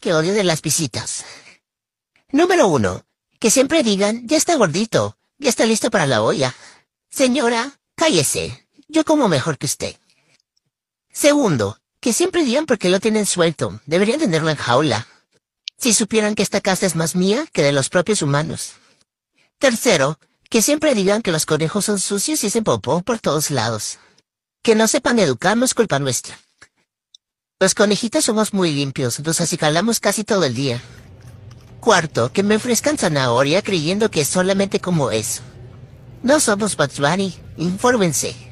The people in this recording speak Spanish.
que odio de las visitas. Número uno, que siempre digan, ya está gordito, ya está listo para la olla. Señora, cállese, yo como mejor que usted. Segundo, que siempre digan porque lo tienen suelto, deberían tenerlo en jaula. Si supieran que esta casa es más mía que de los propios humanos. Tercero, que siempre digan que los conejos son sucios y hacen popó por todos lados. Que no sepan educarnos culpa nuestra. Los conejitos somos muy limpios, nos acicalamos casi todo el día. Cuarto, que me ofrezcan zanahoria creyendo que es solamente como eso. No somos Bats infórmense.